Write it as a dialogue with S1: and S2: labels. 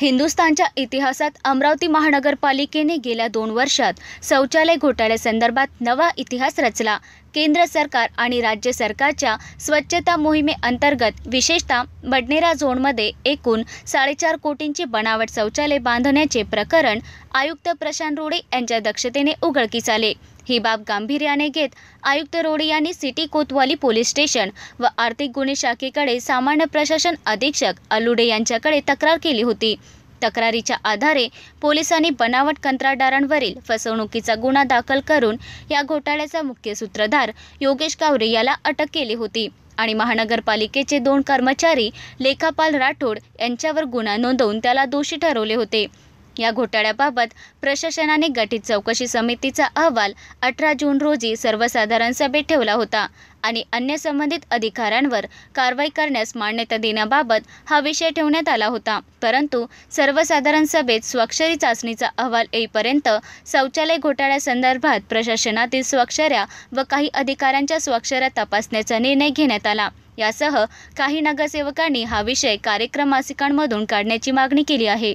S1: हिंदुस्थानच्या इतिहासात अमरावती महानगरपालिकेने गेल्या दोन वर्षात शौचालय घोटाळ्यासंदर्भात नवा इतिहास रचला केंद्र सरकार आणि राज्य सरकारच्या स्वच्छता मोहिमेअंतर्गत विशेषतः बडनेरा झोनमध्ये एकूण साडेचार कोटींची बनावट शौचालय बांधण्याचे प्रकरण आयुक्त प्रशांत रोडे यांच्या दक्षतेने उघडकीस आले ही बाब गांभीर्याने घेत आयुक्त रोडे यांनी सिटी कोतवाली पोलीस स्टेशन व आर्थिक गुन्हे शाखेकडे सामान्य प्रशासन अधीक्षक अलुडे यांच्याकडे तक्रार केली होती तक्रारीच्या आधारे पोलिसांनी बनावट कंत्राटदारांवरील फसवणुकीचा गुन्हा दाखल करून या घोटाळ्याचा मुख्य सूत्रधार योगेश कावरे याला अटक केली होती आणि महानगरपालिकेचे दोन कर्मचारी लेखापाल राठोड यांच्यावर गुन्हा नोंदवून त्याला दोषी ठरवले होते या घोटाळ्याबाबत प्रशासनाने गठीत चौकशी समितीचा अहवाल अठरा जून रोजी सर्वसाधारण सभेत ठेवला होता आणि अन्य संबंधित अधिकाऱ्यांवर कारवाई करण्यास मान्यता देण्याबाबत हा विषय ठेवण्यात आला होता परंतु सर्वसाधारण सभेत स्वाक्षरी चाचणीचा अहवाल येईपर्यंत शौचालय घोटाळ्यासंदर्भात प्रशासनातील स्वाक्षऱ्या व काही अधिकाऱ्यांच्या स्वाक्षऱ्या तपासण्याचा निर्णय घेण्यात आला यासह काही नगरसेवकांनी हा विषय कार्यक्रम मासिकांमधून काढण्याची मागणी केली आहे